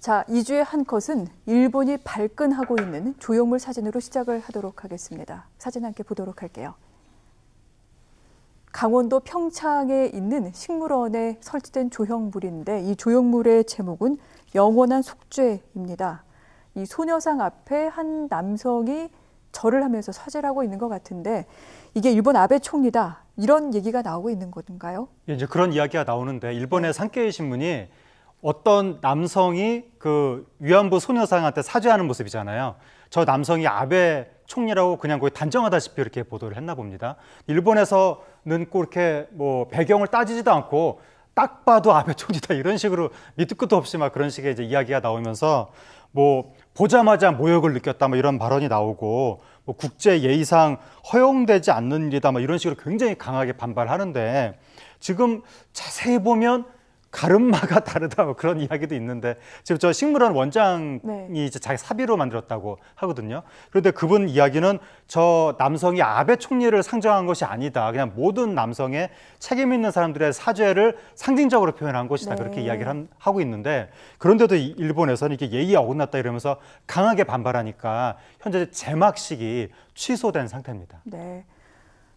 자, 2주의 한 컷은 일본이 발끈하고 있는 조형물 사진으로 시작을 하도록 하겠습니다. 사진 함께 보도록 할게요. 강원도 평창에 있는 식물원에 설치된 조형물인데 이 조형물의 제목은 영원한 속죄입니다. 이 소녀상 앞에 한 남성이 절을 하면서 서재하고 있는 것 같은데 이게 일본 아베 총리다 이런 얘기가 나오고 있는 건가요? 예, 이제 그런 이야기가 나오는데 일본의 산케이 네. 신문이 어떤 남성이 그 위안부 소녀상한테 사죄하는 모습이잖아요. 저 남성이 아베 총리라고 그냥 거의 단정하다시피 이렇게 보도를 했나 봅니다. 일본에서는 꼭 이렇게 뭐 배경을 따지지도 않고 딱 봐도 아베 총리다 이런 식으로 밑도 끝도 없이 막 그런 식의 이제 이야기가 나오면서 뭐 보자마자 모욕을 느꼈다 뭐 이런 발언이 나오고 뭐 국제 예의상 허용되지 않는 일이다 뭐 이런 식으로 굉장히 강하게 반발하는데 지금 자세히 보면 가름마가 다르다 뭐 그런 이야기도 있는데 지금 저 식물원 원장이 네. 이제 자기 사비로 만들었다고 하거든요. 그런데 그분 이야기는 저 남성이 아베 총리를 상정한 것이 아니다. 그냥 모든 남성의 책임 있는 사람들의 사죄를 상징적으로 표현한 것이다. 네. 그렇게 이야기를 한, 하고 있는데 그런데도 일본에서는 이게 예의에 어긋났다 이러면서 강하게 반발하니까 현재 제막식이 취소된 상태입니다. 네.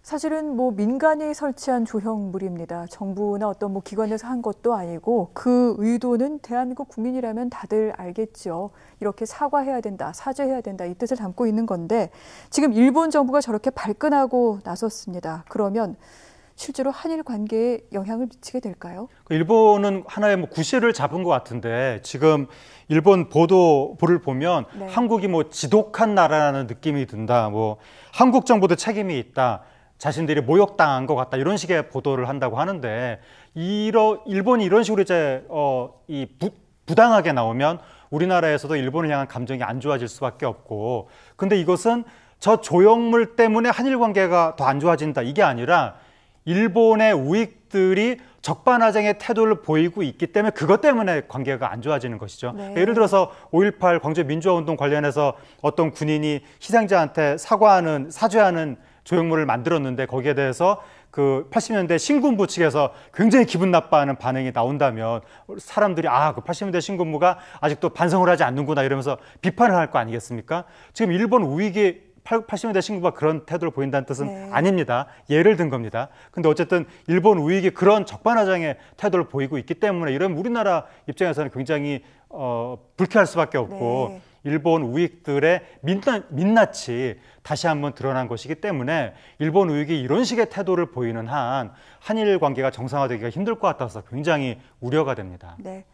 사실은 뭐 민간이 설치한 조형물입니다. 정부나 어떤 뭐 기관에서 한 것도 아니고 그 의도는 대한민국 국민이라면 다들 알겠죠 이렇게 사과해야 된다, 사죄해야 된다 이 뜻을 담고 있는 건데 지금 일본 정부가 저렇게 발끈하고 나섰습니다. 그러면 실제로 한일 관계에 영향을 미치게 될까요? 그 일본은 하나의 뭐 구실을 잡은 것 같은데 지금 일본 보도를 보면 네. 한국이 뭐 지독한 나라라는 느낌이 든다. 뭐 한국 정부도 책임이 있다. 자신들이 모욕당한 것 같다 이런 식의 보도를 한다고 하는데 이러, 일본이 이런 식으로 이제 어, 이 부, 당하게 나오면 우리나라에서도 일본을 향한 감정이 안 좋아질 수밖에 없고 근데 이것은 저 조형물 때문에 한일 관계가 더 안 좋아진다 이게 아니라 일본의 우익들이 적반하장의 태도를 보이고 있기 때문에 그것 때문에 관계가 안 좋아지는 것이죠. 네. 그러니까 예를 들어서 5.18 광주 민주화운동 관련해서 어떤 군인이 희생자한테 사과하는 사죄하는 조형물을 만들었는데 거기에 대해서 그 80년대 신군부 측에서 굉장히 기분 나빠하는 반응이 나온다면 사람들이 아, 그 80년대 신군부가 아직도 반성을 하지 않는구나 이러면서 비판을 할 거 아니겠습니까? 지금 일본 우익이 80년대 신군부가 그런 태도를 보인다는 뜻은 네. 아닙니다. 예를 든 겁니다. 근데 어쨌든 일본 우익이 그런 적반하장의 태도를 보이고 있기 때문에 이런 우리나라 입장에서는 굉장히 어, 불쾌할 수밖에 없고 네. 일본 우익들의 민낯, 이 다시 한번 드러난 것이기 때문에 일본 우익이 이런 식의 태도를 보이는 한 한일 관계가 정상화되기가 힘들 것 같아서 굉장히 우려가 됩니다. 네.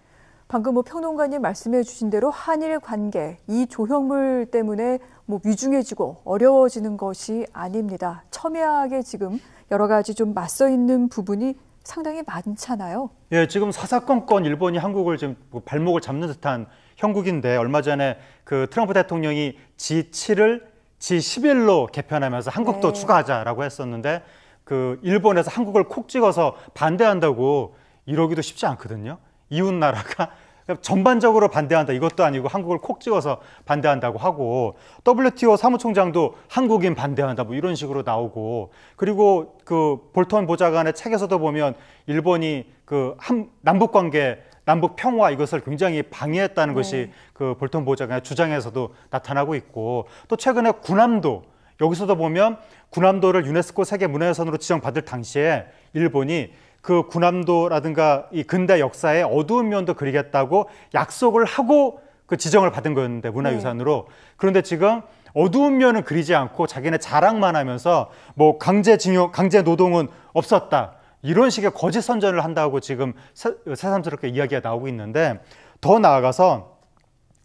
방금 뭐 평론가님 말씀해 주신 대로 한일 관계 이 조형물 때문에 뭐 위중해지고 어려워지는 것이 아닙니다. 첨예하게 지금 여러 가지 좀 맞서 있는 부분이 상당히 많잖아요. 예, 지금 사사건건 일본이 한국을 지금 뭐 발목을 잡는 듯한 형국인데 얼마 전에 그 트럼프 대통령이 G7을 G11로 개편하면서 한국도 네. 추가하자라고 했었는데 그 일본에서 한국을 콕 찍어서 반대한다고 이러기도 쉽지 않거든요. 이웃 나라가 전반적으로 반대한다. 이것도 아니고 한국을 콕 찍어서 반대한다고 하고 WTO 사무총장도 한국인 반대한다. 뭐 이런 식으로 나오고 그리고 그 볼턴 보좌관의 책에서도 보면 일본이 그 한, 남북 관계 남북 평화 이것을 굉장히 방해했다는 네. 것이 그 볼턴 보좌관의 주장에서도 나타나고 있고 또 최근에 군함도 여기서도 보면 군함도를 유네스코 세계 문화유산으로 지정받을 당시에 일본이 그 군함도라든가 이 근대 역사의 어두운 면도 그리겠다고 약속을 하고 그 지정을 받은 거였는데 문화유산으로 네. 그런데 지금 어두운 면은 그리지 않고 자기네 자랑만 하면서 뭐 강제징용 강제 노동은 없었다 이런 식의 거짓 선전을 한다고 지금 새, 새삼스럽게 이야기가 나오고 있는데 더 나아가서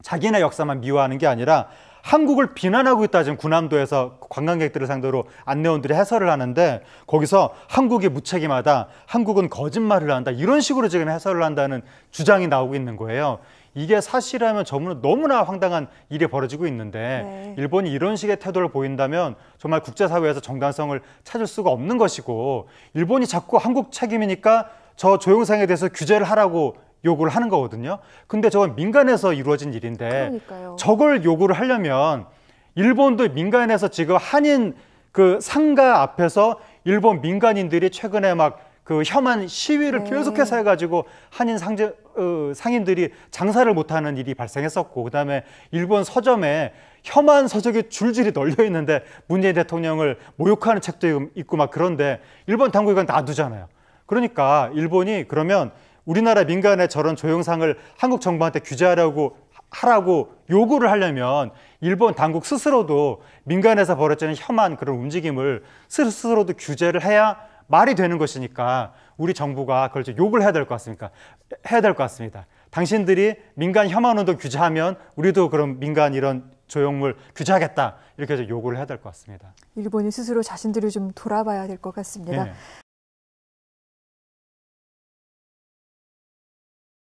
자기네 역사만 미워하는 게 아니라 한국을 비난하고 있다 지금 군함도에서 관광객들을 상대로 안내원들이 해설을 하는데 거기서 한국이 무책임하다, 한국은 거짓말을 한다 이런 식으로 지금 해설을 한다는 주장이 나오고 있는 거예요. 이게 사실이라면 정말 너무나 황당한 일이 벌어지고 있는데 네. 일본이 이런 식의 태도를 보인다면 정말 국제사회에서 정당성을 찾을 수가 없는 것이고 일본이 자꾸 한국 책임이니까 저 조영상에 대해서 규제를 하라고 요구를 하는 거거든요. 근데 저건 민간에서 이루어진 일인데 그러니까요. 저걸 요구를 하려면 일본도 민간에서 지금 한인 그 상가 앞에서 일본 민간인들이 최근에 막 그 혐한 시위를 네. 계속해서 해가지고 한인 상제, 어, 상인들이 장사를 못하는 일이 발생했었고 그다음에 일본 서점에 혐한 서적이 줄줄이 널려 있는데 문재인 대통령을 모욕하는 책도 있고 막 그런데 일본 당국이 건 놔두잖아요. 그러니까 일본이 그러면 우리나라 민간의 저런 조형상을 한국 정부한테 규제하려고 하라고 요구를 하려면 일본 당국 스스로도 민간에서 벌어지는 혐한 그런 움직임을 스스로도 규제를 해야 말이 되는 것이니까 우리 정부가 그걸 좀 욕을 해야 될 것 같습니까? 해야 될 것 같습니다. 당신들이 민간 혐한 운동 규제하면 우리도 그럼 민간 이런 조형물 규제하겠다 이렇게 해서 요구를 해야 될 것 같습니다. 일본이 스스로 자신들을 좀 돌아봐야 될 것 같습니다. 네.